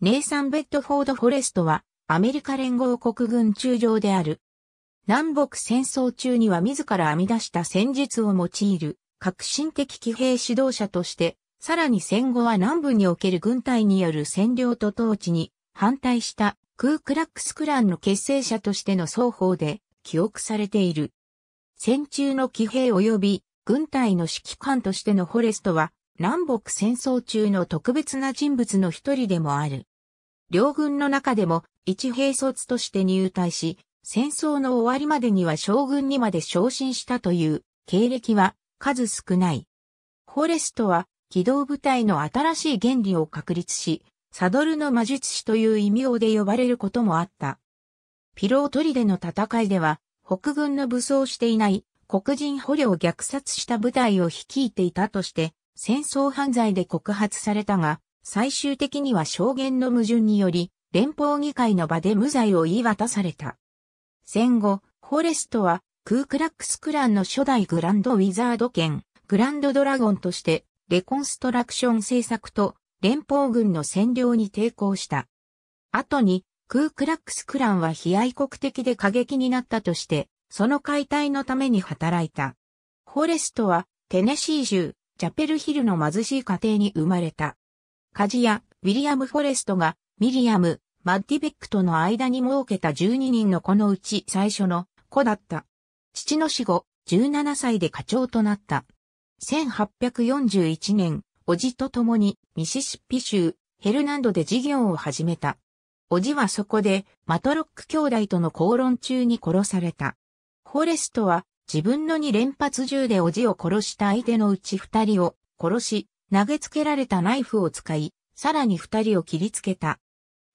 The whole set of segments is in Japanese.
ネイサン・ベッドフォード・フォレストは、アメリカ連合国軍中将である。南北戦争中には自ら編み出した戦術を用いる、革新的騎兵指導者として、さらに戦後は南部における軍隊による占領と統治に反対したクークラックスクランの結成者としての双方で記憶されている。戦中の騎兵及び軍隊の指揮官としてのフォレストは南北戦争中の特別な人物の一人でもある。両軍の中でも一兵卒として入隊し、戦争の終わりまでには将軍にまで昇進したという経歴は数少ない。フォレストは機動部隊の新しい原理を確立し、サドルの魔術師という異名で呼ばれることもあった。ピロートリでの戦いでは、北軍の武装していない黒人捕虜を虐殺した部隊を率いていたとして、戦争犯罪で告発されたが、最終的には証言の矛盾により、連邦議会の場で無罪を言い渡された。戦後、フォレストは、クークラックスクランの初代グランドウィザード兼、グランドドラゴンとして、レコンストラクション政策と連邦軍の占領に抵抗した。後に、クークラックスクランは非愛国的で過激になったとして、その解体のために働いた。フォレストは、テネシー州、チャペルヒルの貧しい家庭に生まれた。カジ屋、ウィリアム・フォレストが、ミリアム、マッディベックとの間に設けた12人の子のうち最初の子だった。父の死後、17歳で課長となった。1841年、おじと共にミシシッピ州ヘルナンドで事業を始めた。おじはそこでマトロック兄弟との口論中に殺された。フォレストは自分の2連発銃でおじを殺した相手のうち2人を殺し、投げつけられたナイフを使い、さらに2人を切りつけた。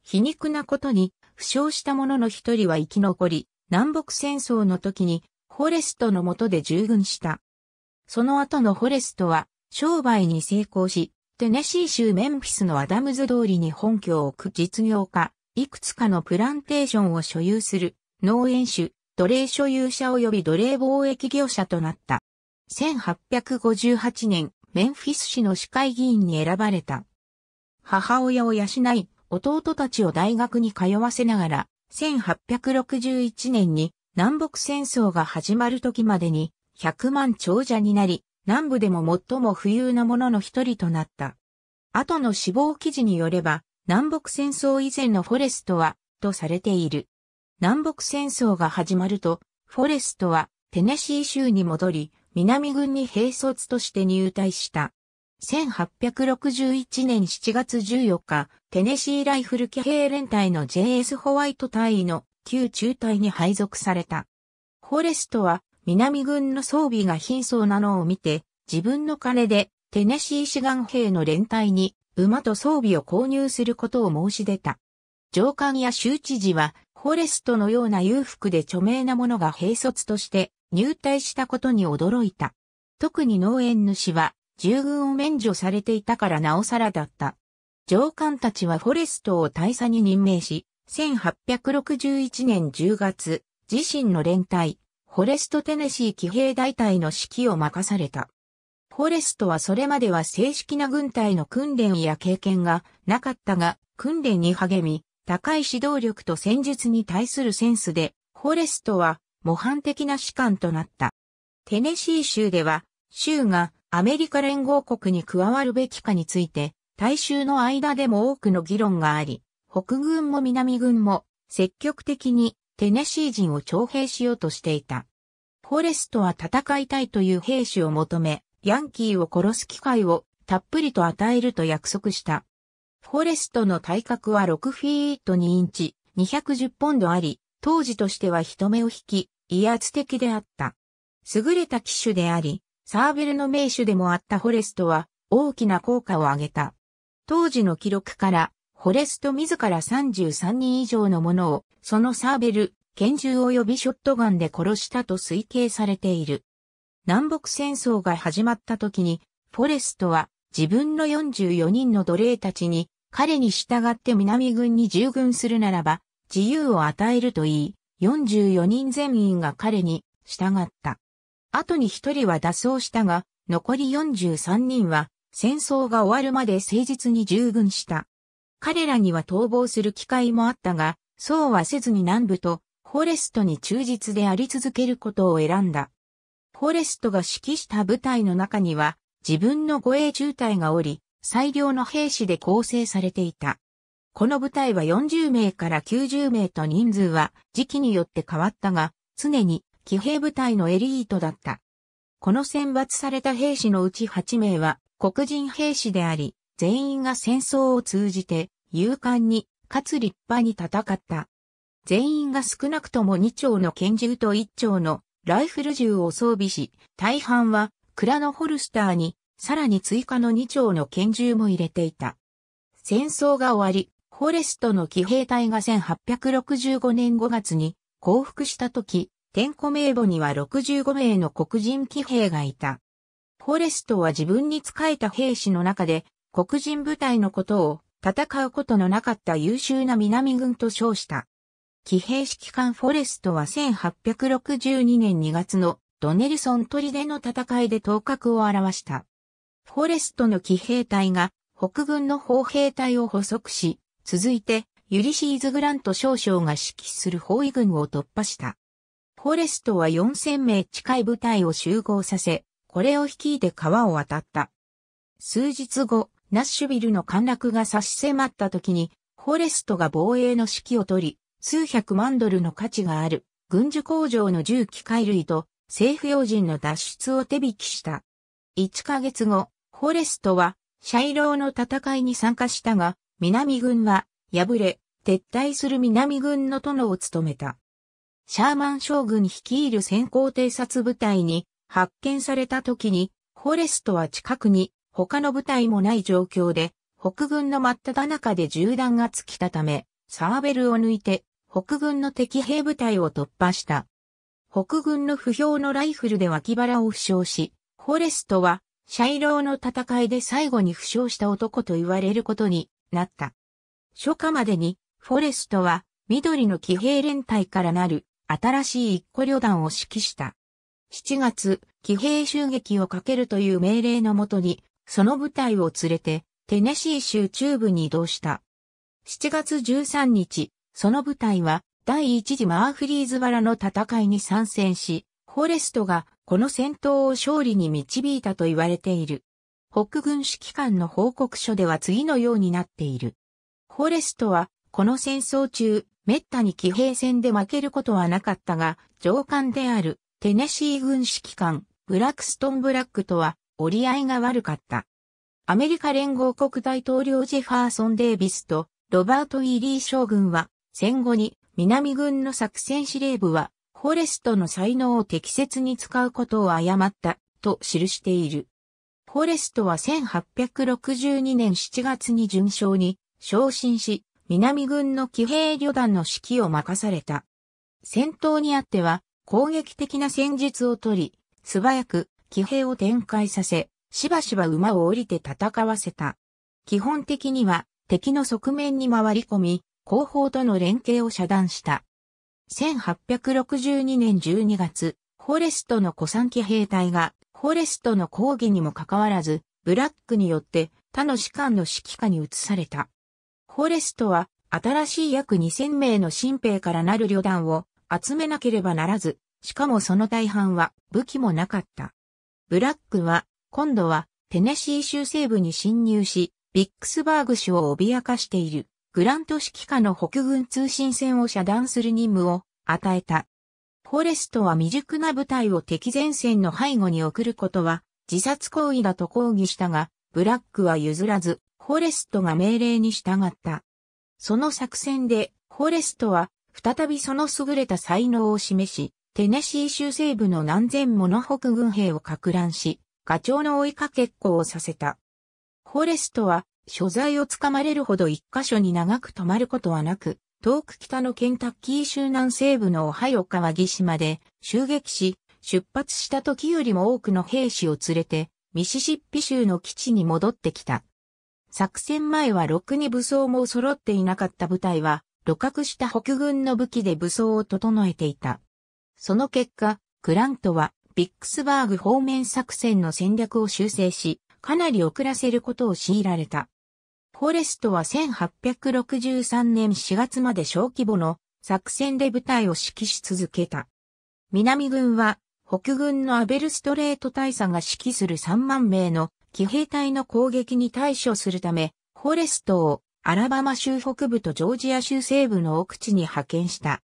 皮肉なことに、負傷した者の一人は生き残り、南北戦争の時に、フォレストの下で従軍した。その後のフォレストは、商売に成功し、テネシー州メンフィスのアダムズ通りに本拠を置く実業家、いくつかのプランテーションを所有する農園主、奴隷所有者及び奴隷貿易業者となった。1858年、メンフィス市の市会議員に選ばれた。母親を養い、弟たちを大学に通わせながら、1861年に南北戦争が始まる時までに100万長者になり、南部でも最も富裕な者の一人となった。後の死亡記事によれば、南北戦争以前のフォレストは、とされている。南北戦争が始まると、フォレストはテネシー州に戻り、南軍に兵卒として入隊した。1861年7月14日、テネシーライフル騎兵連隊の JS ホワイト隊の旧中隊に配属された。フォレストは南軍の装備が貧相なのを見て、自分の金でテネシー志願兵の連隊に馬と装備を購入することを申し出た。上官や州知事はフォレストのような裕福で著名なものが兵卒として入隊したことに驚いた。特に農園主は従軍を免除されていたからなおさらだった。上官たちはフォレストを大佐に任命し、1861年10月、自身の連隊、フォレストテネシー騎兵大隊の指揮を任された。フォレストはそれまでは正式な軍隊の訓練や経験がなかったが、訓練に励み、高い指導力と戦術に対するセンスで、フォレストは模範的な士官となった。テネシー州では、州がアメリカ連合国に加わるべきかについて、大衆の間でも多くの議論があり、北軍も南軍も積極的にテネシー人を徴兵しようとしていた。フォレストは戦いたいという兵士を求め、ヤンキーを殺す機会をたっぷりと与えると約束した。フォレストの体格は6フィート2インチ、210ポンドあり、当時としては人目を引き、威圧的であった。優れた機種であり、サーベルの名手でもあったフォレストは大きな効果を上げた。当時の記録から、フォレスト自ら33人以上のものを、そのサーベル、拳銃及びショットガンで殺したと推計されている。南北戦争が始まった時に、フォレストは自分の44人の奴隷たちに、彼に従って南軍に従軍するならば、自由を与えるといい、44人全員が彼に従った。後に一人は脱走したが、残り43人は戦争が終わるまで誠実に従軍した。彼らには逃亡する機会もあったが、そうはせずに南部とフォレストに忠実であり続けることを選んだ。フォレストが指揮した部隊の中には、自分の護衛中隊がおり、最良の兵士で構成されていた。この部隊は40名から90名と人数は時期によって変わったが、常に騎兵部隊のエリートだった。この選抜された兵士のうち8名は黒人兵士であり、全員が戦争を通じて勇敢に、かつ立派に戦った。全員が少なくとも2丁の拳銃と1丁のライフル銃を装備し、大半はクラノホルスターに、さらに追加の2丁の拳銃も入れていた。戦争が終わり、フォレストの騎兵隊が1865年5月に降伏した時、天呼名簿には65名の黒人騎兵がいた。フォレストは自分に仕えた兵士の中で、黒人部隊のことを戦うことのなかった優秀な南軍と称した。騎兵指揮官フォレストは1862年2月のドネルソン砦の戦いで頭角を現した。フォレストの騎兵隊が北軍の砲兵隊を捕捉し、続いてユリシーズ・グラント少将が指揮する包囲軍を突破した。フォレストは4000名近い部隊を集合させ、これを率いて川を渡った。数日後、ナッシュビルの陥落が差し迫った時に、フォレストが防衛の指揮を取り、数百万ドルの価値がある、軍需工場の銃機械類と政府要人の脱出を手引きした。1ヶ月後、フォレストは、シャイローの戦いに参加したが、南軍は、敗れ、撤退する南軍の殿を務めた。シャーマン将軍率いる先行偵察部隊に発見された時に、フォレストは近くに他の部隊もない状況で、北軍の真っ只中で銃弾が尽きたため、サーベルを抜いて北軍の敵兵部隊を突破した。北軍の不評のライフルで脇腹を負傷し、フォレストは、シャイローの戦いで最後に負傷した男と言われることになった。初夏までに、フォレストは、緑の騎兵連隊からなる、新しい一個旅団を指揮した。7月、騎兵襲撃をかけるという命令のもとに、その部隊を連れて、テネシー州中部に移動した。7月13日、その部隊は、第一次マーフリーズバラの戦いに参戦し、フォレストがこの戦闘を勝利に導いたと言われている。北軍指揮官の報告書では次のようになっている。フォレストは、この戦争中、滅多に騎兵戦で負けることはなかったが、上官であるテネシー軍指揮官、ブラックストン・ブラックとは折り合いが悪かった。アメリカ連合国大統領ジェファーソン・デイビスとロバート・イーリー将軍は戦後に南軍の作戦司令部は、フォレストの才能を適切に使うことを誤った、と記している。フォレストは1862年7月に準将に昇進し、南軍の騎兵旅団の指揮を任された。戦闘にあっては、攻撃的な戦術をとり、素早く騎兵を展開させ、しばしば馬を降りて戦わせた。基本的には敵の側面に回り込み、後方との連携を遮断した。1862年12月、フォレストの古参機兵隊が、フォレストの抗議にもかかわらず、ブラックによって他の士官の指揮下に移された。フォレストは、新しい約2000名の新兵からなる旅団を集めなければならず、しかもその大半は武器もなかった。ブラックは、今度はテネシー州西部に侵入し、ビックスバーグ州を脅かしている。グラント指揮下の北軍通信線を遮断する任務を与えた。フォレストは未熟な部隊を敵前線の背後に送ることは自殺行為だと抗議したが、ブラックは譲らず、フォレストが命令に従った。その作戦で、フォレストは再びその優れた才能を示し、テネシー州西部の何千もの北軍兵を拡乱し、ガチョウの追いかけっこをさせた。フォレストは所在をつかまれるほど一箇所に長く止まることはなく、遠く北のケンタッキー州南西部のオハイオ川岸まで襲撃し、出発した時よりも多くの兵士を連れて、ミシシッピ州の基地に戻ってきた。作戦前はろくに武装も揃っていなかった部隊は、露獲した北軍の武器で武装を整えていた。その結果、クラントは、ビックスバーグ方面作戦の戦略を修正し、かなり遅らせることを強いられた。フォレストは1863年4月まで小規模の作戦で部隊を指揮し続けた。南軍は北軍のアベルストレート大佐が指揮する3万名の騎兵隊の攻撃に対処するため、フォレストをアラバマ州北部とジョージア州西部の奥地に派遣した。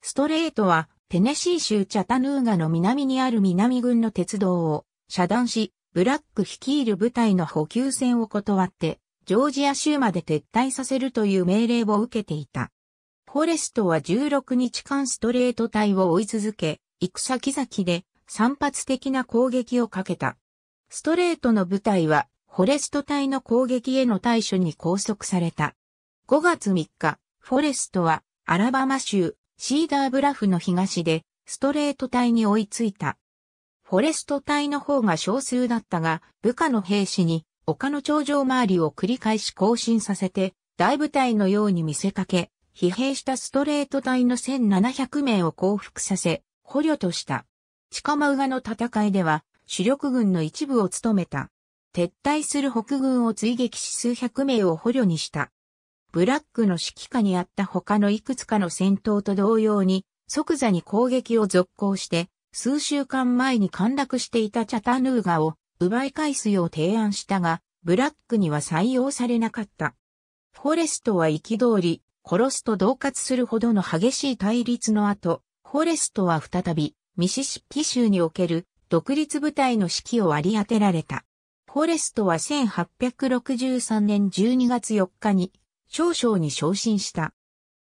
ストレートはテネシー州チャタヌーガの南にある南軍の鉄道を遮断し、ブラック率いる部隊の補給線を断ってジョージア州まで撤退させるという命令を受けていた。フォレストは16日間ストレート隊を追い続け、行く先々で散発的な攻撃をかけた。ストレートの部隊は、フォレスト隊の攻撃への対処に拘束された。5月3日、フォレストは、アラバマ州、シーダーブラフの東で、ストレート隊に追いついた。フォレスト隊の方が少数だったが、部下の兵士に丘の頂上周りを繰り返し更新させて、大部隊のように見せかけ、疲弊したストレート隊の1700名を降伏させ、捕虜とした。地下マウガの戦いでは、主力軍の一部を務めた。撤退する北軍を追撃し数百名を捕虜にした。ブラックの指揮下にあった他のいくつかの戦闘と同様に、即座に攻撃を続行して、数週間前に陥落していたチャタヌーガを奪い返すよう提案したが、ブラックには採用されなかった。フォレストは憤り、殺すと同喝するほどの激しい対立の後、フォレストは再び、ミシシッピ州における独立部隊の指揮を割り当てられた。フォレストは1863年12月4日に少将に昇進した。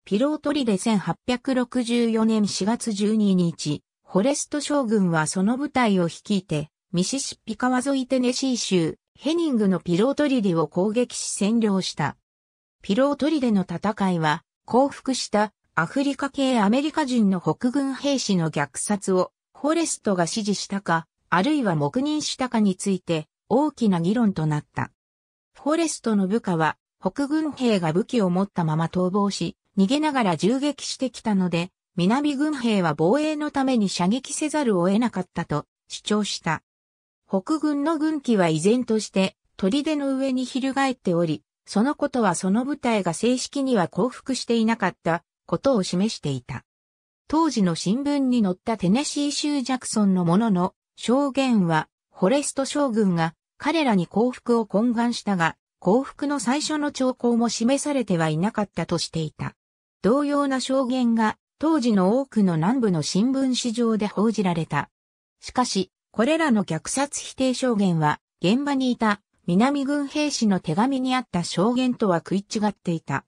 ピロートリで1864年4月12日、フォレスト将軍はその部隊を率いて、ミシシッピ川沿いテネシー州、ヘニングのピロートリデを攻撃し占領した。ピロートリデの戦いは、降伏したアフリカ系アメリカ人の北軍兵士の虐殺をフォレストが指示したか、あるいは黙認したかについて大きな議論となった。フォレストの部下は北軍兵が武器を持ったまま逃亡し、逃げながら銃撃してきたので、南軍兵は防衛のために射撃せざるを得なかったと主張した。北軍の軍旗は依然として砦の上に翻っており、そのことはその部隊が正式には降伏していなかったことを示していた。当時の新聞に載ったテネシー州ジャクソンのものの証言は、フォレスト将軍が彼らに降伏を懇願したが、降伏の最初の兆候も示されてはいなかったとしていた。同様な証言が当時の多くの南部の新聞市場で報じられた。しかし、これらの虐殺否定証言は、現場にいた南軍兵士の手紙にあった証言とは食い違っていた。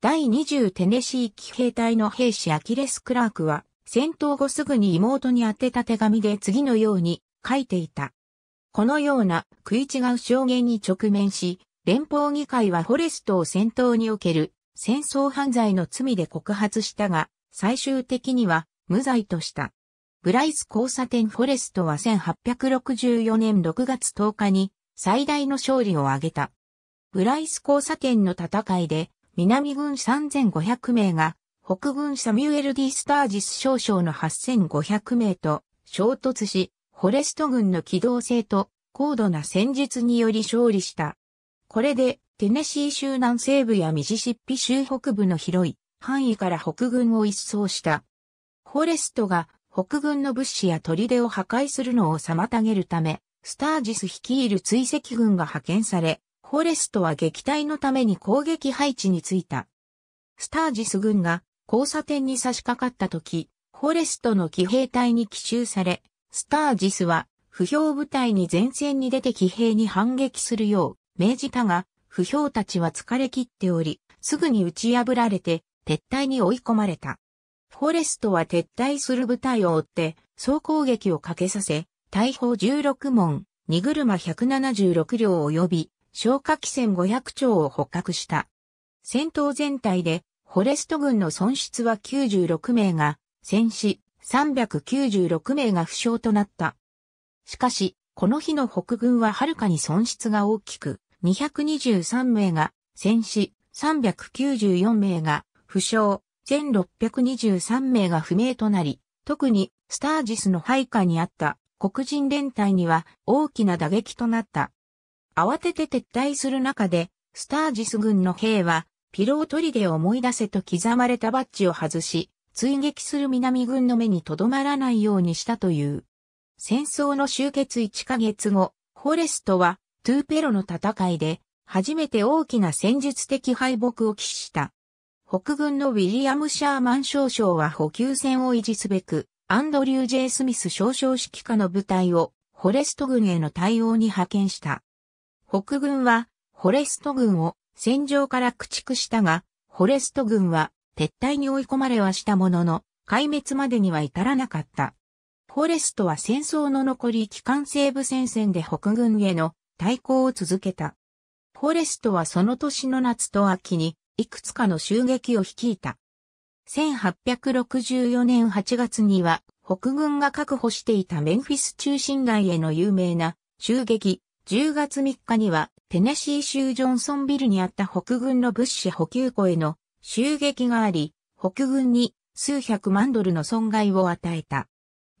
第20テネシー騎兵隊の兵士アキレス・クラークは、戦闘後すぐに妹に宛てた手紙で次のように書いていた。このような食い違う証言に直面し、連邦議会はフォレストを戦闘における戦争犯罪の罪で告発したが、最終的には無罪とした。ブライス交差点フォレストは1864年6月10日に最大の勝利を挙げた。ブライス交差点の戦いで南軍3500名が北軍サミュエル・ディ・スタージス少将の8500名と衝突し、フォレスト軍の機動性と高度な戦術により勝利した。これでテネシー州南西部やミシシッピ州北部の広い範囲から北軍を一掃した。フォレストが北軍の物資や砦を破壊するのを妨げるため、スタージス率いる追跡軍が派遣され、フォレストは撃退のために攻撃配置についた。スタージス軍が交差点に差し掛かった時、フォレストの騎兵隊に奇襲され、スタージスは不評部隊に前線に出て騎兵に反撃するよう命じたが、不評たちは疲れ切っており、すぐに打ち破られて撤退に追い込まれた。フォレストは撤退する部隊を追って、総攻撃をかけさせ、大砲16門、荷車176両及び、消火器1500丁を捕獲した。戦闘全体で、フォレスト軍の損失は96名が、戦死、396名が負傷となった。しかし、この日の北軍ははるかに損失が大きく、223名が、戦死、394名が、負傷、1623名が不明となり、特にスタージスの配下にあった黒人連隊には大きな打撃となった。慌てて撤退する中で、スタージス軍の兵は、ピロートリで思い出せと刻まれたバッジを外し、追撃する南軍の目にとどまらないようにしたという。戦争の終結1ヶ月後、フォレストは、トゥーペロの戦いで、初めて大きな戦術的敗北を喫した。北軍のウィリアム・シャーマン少将は補給線を維持すべく、アンドリュー・ジェイ・スミス少将指揮下の部隊を、ホレスト軍への対応に派遣した。北軍は、ホレスト軍を戦場から駆逐したが、ホレスト軍は撤退に追い込まれはしたものの、壊滅までには至らなかった。ホレストは戦争の残り期間西部戦線で北軍への対抗を続けた。ホレストはその年の夏と秋にいくつかの襲撃を率いた。1864年8月には北軍が確保していたメンフィス中心街への有名な襲撃、10月3日にはテネシー州ジョンソンビルにあった北軍の物資補給庫への襲撃があり、北軍に数百万ドルの損害を与えた。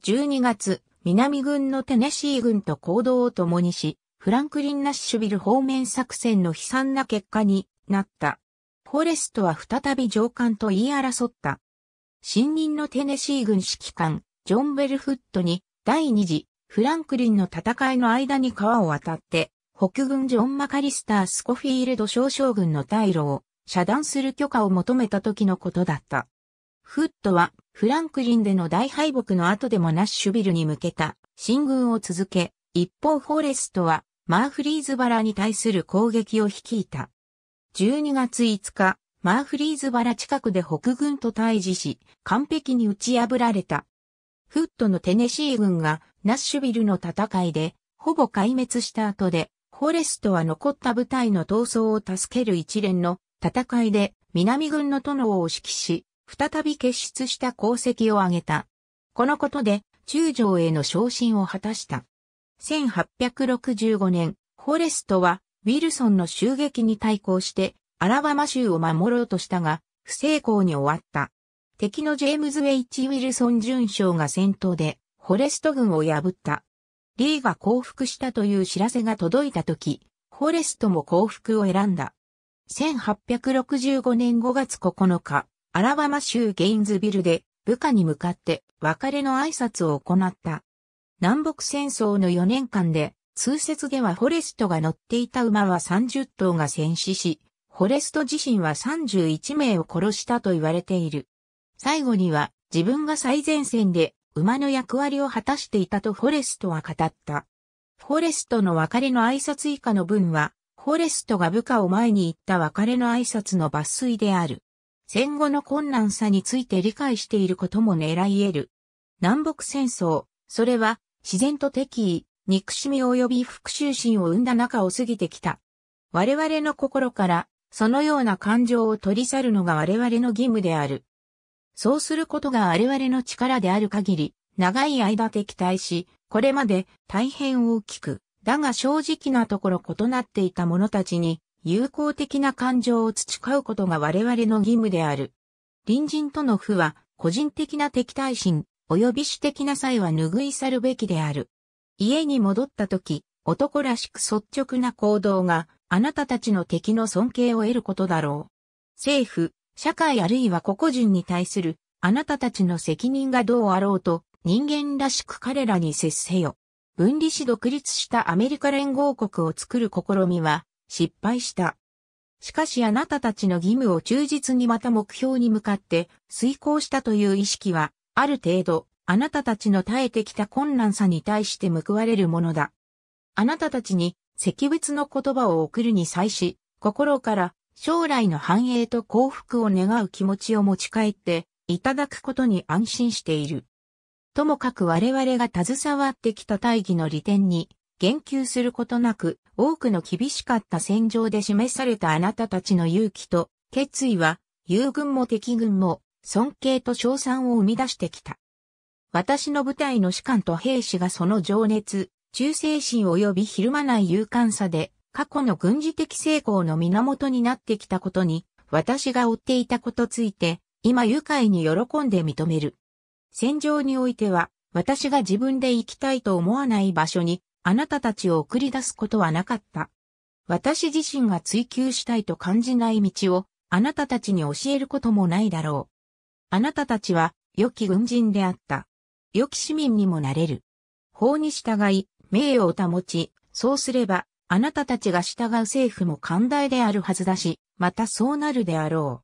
12月、南軍のテネシー軍と行動を共にし、フランクリン・ナッシュビル方面作戦の悲惨な結果になった。フォレストは再び上官と言い争った。新任のテネシー軍指揮官、ジョン・ベルフットに、第二次、フランクリンの戦いの間に川を渡って、北軍ジョン・マカリスター・スコフィールド少将軍の退路を遮断する許可を求めた時のことだった。フットは、フランクリンでの大敗北の後でもナッシュビルに向けた進軍を続け、一方フォレストは、マーフリーズバラに対する攻撃を率いた。12月5日、マーフリーズバラ近くで北軍と対峙し、完璧に打ち破られた。フットのテネシー軍がナッシュビルの戦いで、ほぼ壊滅した後で、フォレストは残った部隊の闘争を助ける一連の戦いで南軍の殿を指揮し、再び結出した功績を挙げた。このことで中将への昇進を果たした。1865年、フォレストはウィルソンの襲撃に対抗して、アラバマ州を守ろうとしたが、不成功に終わった。敵のジェームズ・ウェイチ・ウィルソン巡将が戦闘で、フォレスト軍を破った。リーが降伏したという知らせが届いた時、フォレストも降伏を選んだ。1865年5月9日、アラバマ州ゲインズビルで部下に向かって別れの挨拶を行った。南北戦争の4年間で通説ではフォレストが乗っていた馬は30頭が戦死し、フォレスト自身は31名を殺したと言われている。最後には自分が最前線で馬の役割を果たしていたとフォレストは語った。フォレストの別れの挨拶以下の文は、フォレストが部下を前に行った別れの挨拶の抜粋である。戦後の困難さについて理解していることも狙い得る。南北戦争、それは自然と敵意、憎しみ及び復讐心を生んだ中を過ぎてきた。我々の心から、そのような感情を取り去るのが我々の義務である。そうすることが我々の力である限り、長い間敵対し、これまで大変大きく、だが正直なところ異なっていた者たちに、友好的な感情を培うことが我々の義務である。隣人との負は、個人的な敵対心、及び主的な際は拭い去るべきである。家に戻った時、男らしく率直な行動が、あなたたちの敵の尊敬を得ることだろう。政府、社会あるいは個々人に対する、あなたたちの責任がどうあろうと、人間らしく彼らに接せよ。分離し独立したアメリカ連合国を作る試みは、失敗した。しかしあなたたちの義務を忠実にまた目標に向かって遂行したという意識は、ある程度、あなたたちの耐えてきた困難さに対して報われるものだ。あなたたちに、石仏の言葉を送るに際し、心から将来の繁栄と幸福を願う気持ちを持ち帰っていただくことに安心している。ともかく我々が携わってきた大義の利点に言及することなく多くの厳しかった戦場で示されたあなたたちの勇気と決意は友軍も敵軍も尊敬と称賛を生み出してきた。私の部隊の士官と兵士がその情熱、忠誠心及びひるまない勇敢さで、過去の軍事的成功の源になってきたことに、私が追っていたことついて、今愉快に喜んで認める。戦場においては、私が自分で行きたいと思わない場所に、あなたたちを送り出すことはなかった。私自身が追求したいと感じない道を、あなたたちに教えることもないだろう。あなたたちは、良き軍人であった。良き市民にもなれる。法に従い、名誉を保ち、そうすれば、あなたたちが従う政府も寛大であるはずだし、またそうなるであろ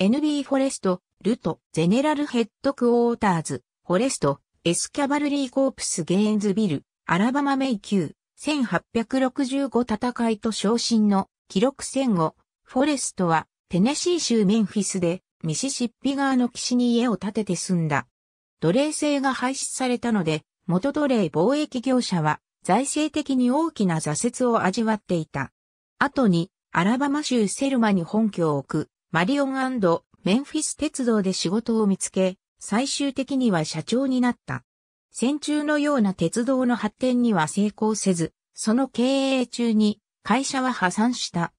う。NB フォレスト、ルト、ゼネラルヘッドクォーターズ、フォレスト、エスキャバルリーコープスゲーンズビル、アラバマ迷宮、1865戦いと昇進の記録戦後、フォレストはテネシー州メンフィスでミシシッピ側の岸に家を建てて住んだ。奴隷制が廃止されたので、元奴隷貿易業者は財政的に大きな挫折を味わっていた。後に、アラバマ州セルマに本拠を置く、マリオンメンフィス鉄道で仕事を見つけ、最終的には社長になった。戦中のような鉄道の発展には成功せず、その経営中に会社は破産した。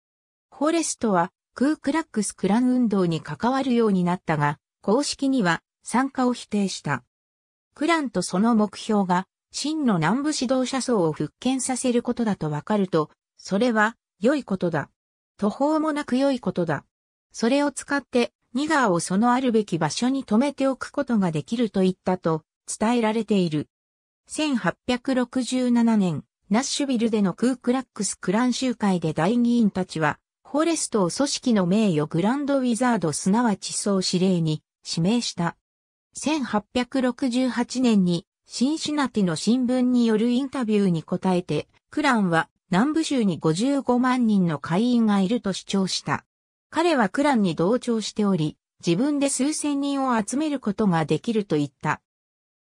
フォレストはクークラックスクラン運動に関わるようになったが、公式には参加を否定した。クランとその目標が、真の南部指導者層を復権させることだとわかると、それは良いことだ。途方もなく良いことだ。それを使って、ニガーをそのあるべき場所に止めておくことができると言ったと伝えられている。1867年、ナッシュビルでのクークラックスクラン集会で大議員たちは、フォレストを組織の名誉グランドウィザードすなわち総司令に指名した。1868年にシンシナティの新聞によるインタビューに答えて、クランは南部州に55万人の会員がいると主張した。彼はクランに同調しており、自分で数千人を集めることができると言った。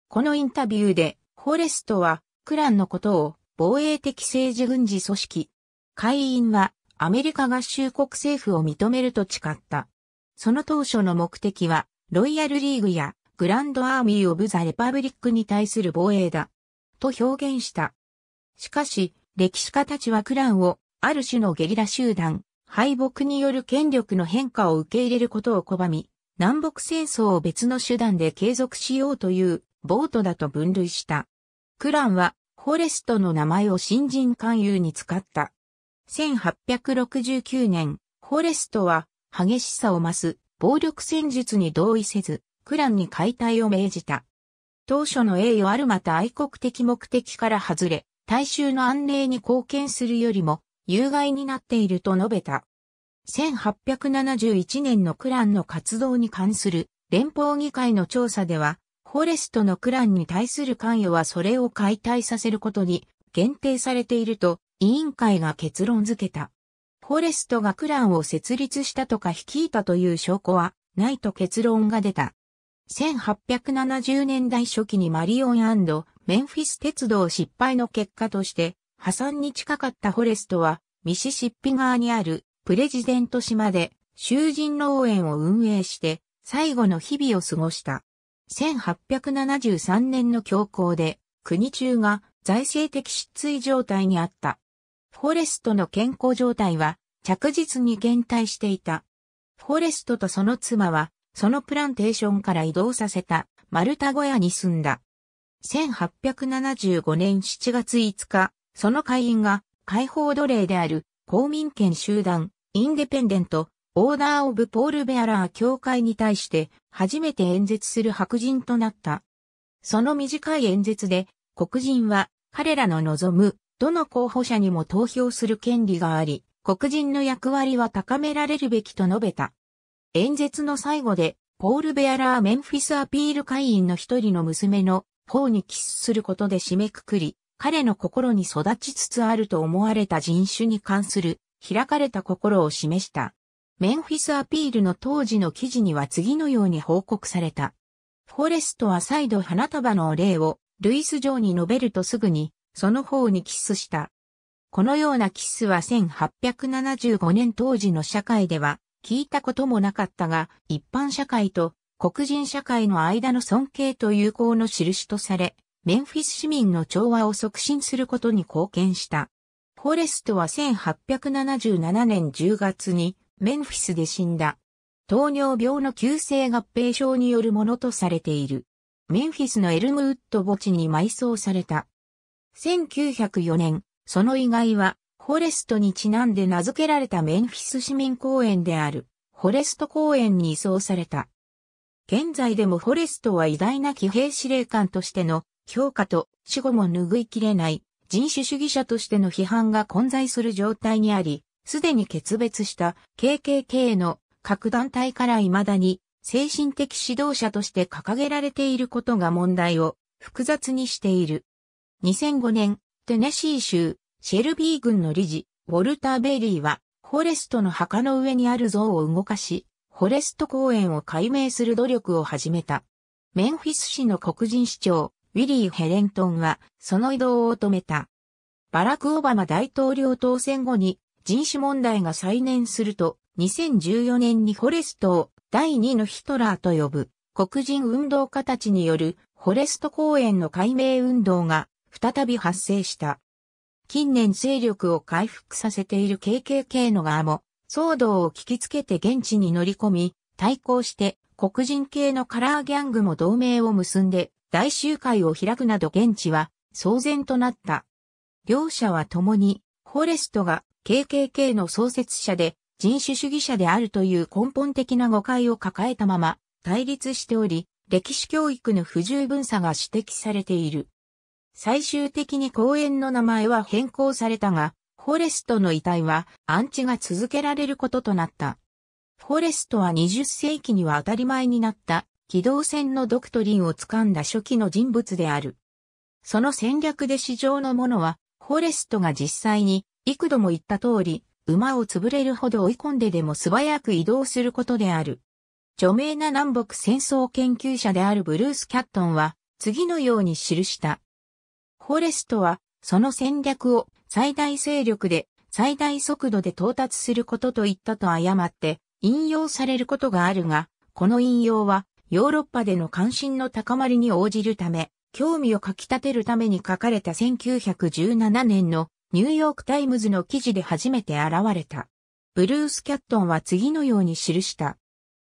このインタビューで、フォレストは、クランのことを、防衛的政治軍事組織。会員は、アメリカ合衆国政府を認めると誓った。その当初の目的は、ロイヤルリーグやグランドアーミー・オブ・ザ・レパブリックに対する防衛だ。と表現した。しかし、歴史家たちはクランを、ある種のゲリラ集団、敗北による権力の変化を受け入れることを拒み、南北戦争を別の手段で継続しようという、ボートだと分類した。クランは、フォレストの名前を新人勧誘に使った。1869年、フォレストは、激しさを増す、暴力戦術に同意せず、クランに解体を命じた。当初の栄誉あるまた愛国的目的から外れ、大衆の安寧に貢献するよりも、有害になっていると述べた。1871年のクランの活動に関する連邦議会の調査では、フォレストのクランに対する関与はそれを解体させることに限定されていると委員会が結論付けた。フォレストがクランを設立したとか率いたという証拠はないと結論が出た。1870年代初期にマリオンメンフィス鉄道失敗の結果として、破産に近かったフォレストは、ミシシッピ川にあるプレジデント島で囚人農園を運営して、最後の日々を過ごした。1873年の恐慌で、国中が財政的失墜状態にあった。フォレストの健康状態は着実に減退していた。フォレストとその妻はそのプランテーションから移動させた丸太小屋に住んだ。1875年7月5日、その会員が解放奴隷である公民権集団インデペンデントオーダーオブポールベアラー協会に対して初めて演説する白人となった。その短い演説で黒人は彼らの望むどの候補者にも投票する権利があり、黒人の役割は高められるべきと述べた。演説の最後で、ポール・ベアラー・メンフィス・アピール会員の一人の娘の方にキスすることで締めくくり、彼の心に育ちつつあると思われた人種に関する開かれた心を示した。メンフィス・アピールの当時の記事には次のように報告された。フォレストは再度花束のお礼をルイス・城に述べるとすぐにその方にキスした。このようなキスは1875年当時の社会では聞いたこともなかったが、一般社会と黒人社会の間の尊敬と友好の印とされ、メンフィス市民の調和を促進することに貢献した。フォレストは1877年10月にメンフィスで死んだ。糖尿病の急性合併症によるものとされている。メンフィスのエルムウッド墓地に埋葬された。1904年、その遺骸はフォレストにちなんで名付けられたメンフィス市民公園である、フォレスト公園に移送された。現在でもフォレストは偉大な騎兵司令官としての評価と死後も拭いきれない人種主義者としての批判が混在する状態にあり、すでに決別した KKK の各団体から未だに精神的指導者として掲げられていることが問題を複雑にしている。2005年、テネシー州シェルビー軍の理事、ウォルター・ベイリーは、フォレストの墓の上にある像を動かし、フォレスト公園を解明する努力を始めた。メンフィス市の黒人市長、ウィリー・ヘレントンは、その移動を止めた。バラク・オバマ大統領当選後に、人種問題が再燃すると、2014年にフォレストを第2のヒトラーと呼ぶ、黒人運動家たちによるフォレスト公園の解明運動が再び発生した。近年勢力を回復させている KKK の側も、騒動を聞きつけて現地に乗り込み、対抗して黒人系のカラーギャングも同盟を結んで大集会を開くなど現地は騒然となった。両者は共に、フォレストが KKK の創設者で人種主義者であるという根本的な誤解を抱えたまま対立しており、歴史教育の不十分さが指摘されている。最終的に公園の名前は変更されたが、フォレストの遺体は安置が続けられることとなった。フォレストは20世紀には当たり前になった機動戦のドクトリンを掴んだ初期の人物である。その戦略で市場のものは、フォレストが実際に幾度も言った通り、馬を潰れるほど追い込んででも素早く移動することである。著名な南北戦争研究者であるブルース・キャットンは、次のように記した。フォレストは、その戦略を最大勢力で最大速度で到達することと言ったと誤って引用されることがあるが、この引用はヨーロッパでの関心の高まりに応じるため、興味をかき立てるために書かれた1917年のニューヨークタイムズの記事で初めて現れた。ブルース・キャットンは次のように記した。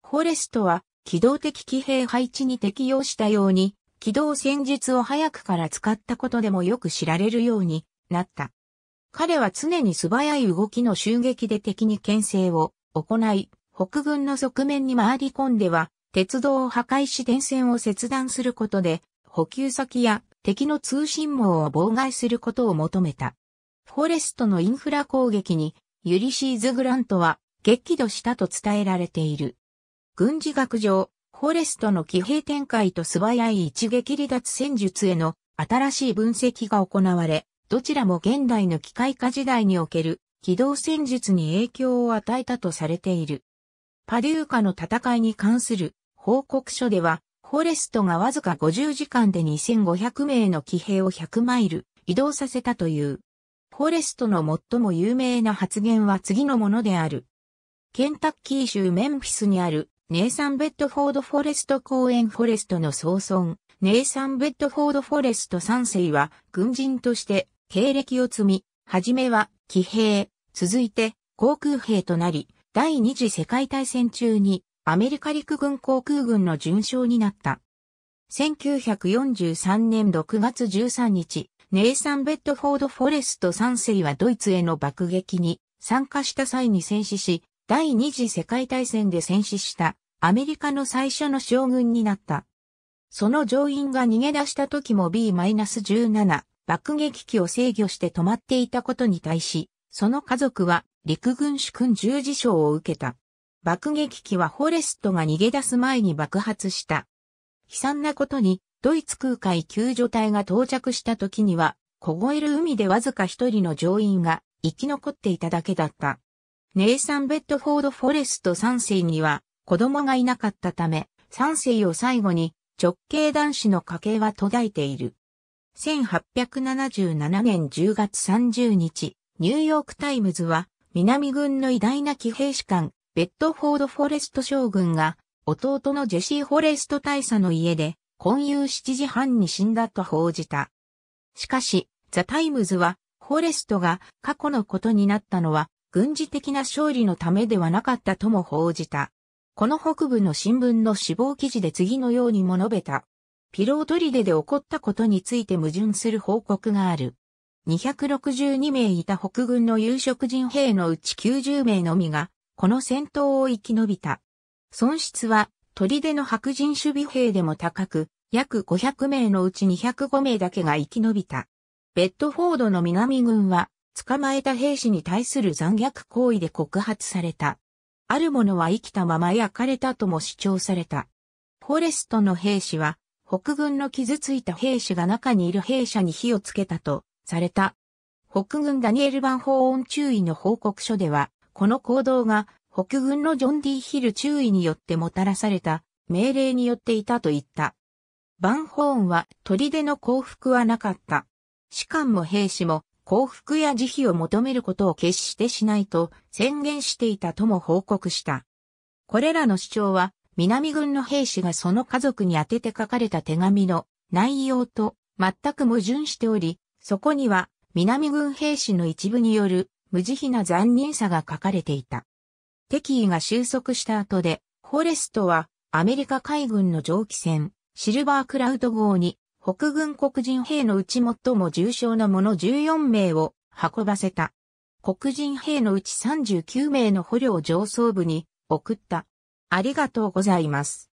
フォレストは機動的騎兵配置に適用したように、機動戦術を早くから使ったことでもよく知られるようになった。彼は常に素早い動きの襲撃で敵に牽制を行い、北軍の側面に回り込んでは、鉄道を破壊し電線を切断することで、補給先や敵の通信網を妨害することを求めた。フォレストのインフラ攻撃に、ユリシーズ・グラントは激怒したと伝えられている。軍事学上、フォレストの騎兵展開と素早い一撃離脱戦術への新しい分析が行われ、どちらも現代の機械化時代における機動戦術に影響を与えたとされている。パデューカの戦いに関する報告書では、フォレストがわずか50時間で2500名の騎兵を100マイル移動させたという。フォレストの最も有名な発言は次のものである。ケンタッキー州メンフィスにあるネイサン・ベッドフォード・フォレスト公園フォレストの総村、ネイサン・ベッドフォード・フォレスト3世は、軍人として経歴を積み、はじめは騎兵、続いて航空兵となり、第二次世界大戦中にアメリカ陸軍航空軍の准将になった。1943年6月13日、ネイサン・ベッドフォード・フォレスト3世はドイツへの爆撃に参加した際に戦死し、第二次世界大戦で戦死したアメリカの最初の将軍になった。その乗員が逃げ出した時も B-17 爆撃機を制御して止まっていたことに対し、その家族は陸軍主君十字章を受けた。爆撃機はフォレストが逃げ出す前に爆発した。悲惨なことに、ドイツ空海救助隊が到着した時には、凍える海でわずか一人の乗員が生き残っていただけだった。ネイサン・ベッドフォード・フォレスト3世には、子供がいなかったため、三世を最後に直系男子の家系は途絶えている。1877年10月30日、ニューヨークタイムズは、南軍の偉大な騎兵士官、ベッドフォード・フォレスト将軍が、弟のジェシー・フォレスト大佐の家で、今夕7時半に死んだと報じた。しかし、ザ・タイムズは、フォレストが過去のことになったのは、軍事的な勝利のためではなかったとも報じた。この北部の新聞の死亡記事で次のようにも述べた。ピロートリデで起こったことについて矛盾する報告がある。262名いた北軍の有色人兵のうち90名のみが、この戦闘を生き延びた。損失は、砦の白人守備兵でも高く、約500名のうち205名だけが生き延びた。ベッドフォードの南軍は、捕まえた兵士に対する残虐行為で告発された。ある者は生きたまま焼かれたとも主張された。フォレストの兵士は、北軍の傷ついた兵士が中にいる兵舎に火をつけたと、された。北軍ダニエル・バン法音注意の報告書では、この行動が北軍のジョン・ディ・ヒル注意によってもたらされた命令によっていたと言った。バンホーンは砦の降伏はなかった。士官も兵士も幸福や慈悲を求めることを決してしないと宣言していたとも報告した。これらの主張は、南軍の兵士がその家族に宛てて書かれた手紙の内容と全く矛盾しており、そこには南軍兵士の一部による無慈悲な残忍さが書かれていた。敵意が収束した後で、フォレストはアメリカ海軍の蒸気船シルバークラウド号に北軍黒人兵のうち最も重傷の者14名を運ばせた。黒人兵のうち39名の捕虜を上層部に送った。ありがとうございます。